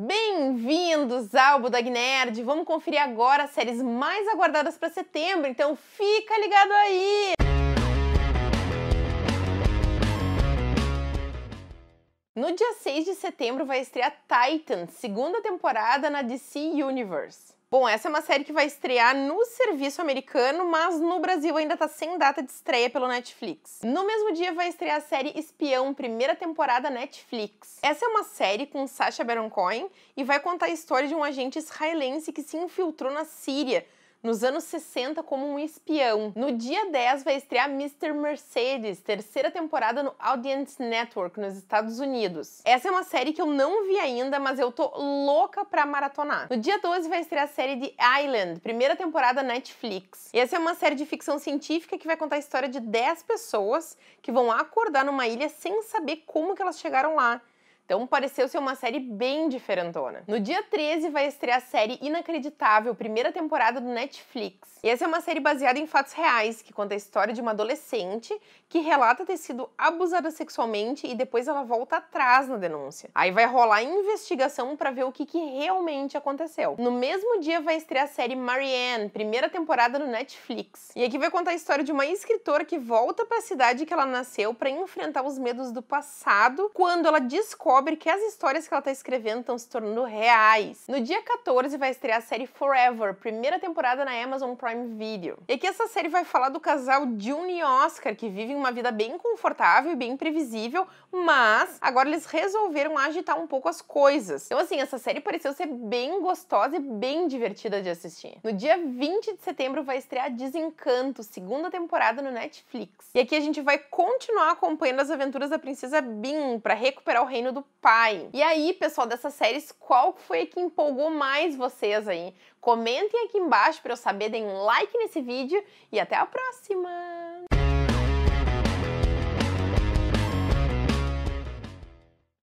Bem-vindos ao Budag Nerd! Vamos conferir agora as séries mais aguardadas para setembro, então fica ligado aí! No dia 6 de setembro vai estrear Titan, segunda temporada na DC Universe. Bom, essa é uma série que vai estrear no serviço americano, mas no Brasil ainda tá sem data de estreia pelo Netflix. No mesmo dia vai estrear a série Espião, primeira temporada Netflix. Essa é uma série com Sacha Baron Cohen e vai contar a história de um agente israelense que se infiltrou na Síria nos anos 60 como um espião. No dia 10 vai estrear Mr. Mercedes, terceira temporada no Audience Network nos Estados Unidos. Essa é uma série que eu não vi ainda, mas eu tô louca pra maratonar. No dia 12 vai estrear a série The Island, primeira temporada Netflix. E essa é uma série de ficção científica que vai contar a história de 10 pessoas que vão acordar numa ilha sem saber como que elas chegaram lá então pareceu ser uma série bem diferentona. No dia 13 vai estrear a série Inacreditável, primeira temporada do Netflix. E essa é uma série baseada em fatos reais, que conta a história de uma adolescente que relata ter sido abusada sexualmente e depois ela volta atrás na denúncia. Aí vai rolar investigação para ver o que, que realmente aconteceu. No mesmo dia vai estrear a série Marianne, primeira temporada no Netflix. E aqui vai contar a história de uma escritora que volta para a cidade que ela nasceu para enfrentar os medos do passado quando ela descobre descobre que as histórias que ela está escrevendo estão se tornando reais. No dia 14 vai estrear a série Forever, primeira temporada na Amazon Prime Video. E aqui essa série vai falar do casal June e Oscar, que vivem uma vida bem confortável e bem previsível, mas agora eles resolveram agitar um pouco as coisas. Então assim, essa série pareceu ser bem gostosa e bem divertida de assistir. No dia 20 de setembro vai estrear Desencanto, segunda temporada no Netflix. E aqui a gente vai continuar acompanhando as aventuras da princesa Bean para recuperar o reino do pai. E aí, pessoal dessas séries, qual foi a que empolgou mais vocês aí? Comentem aqui embaixo para eu saber, deem um like nesse vídeo e até a próxima!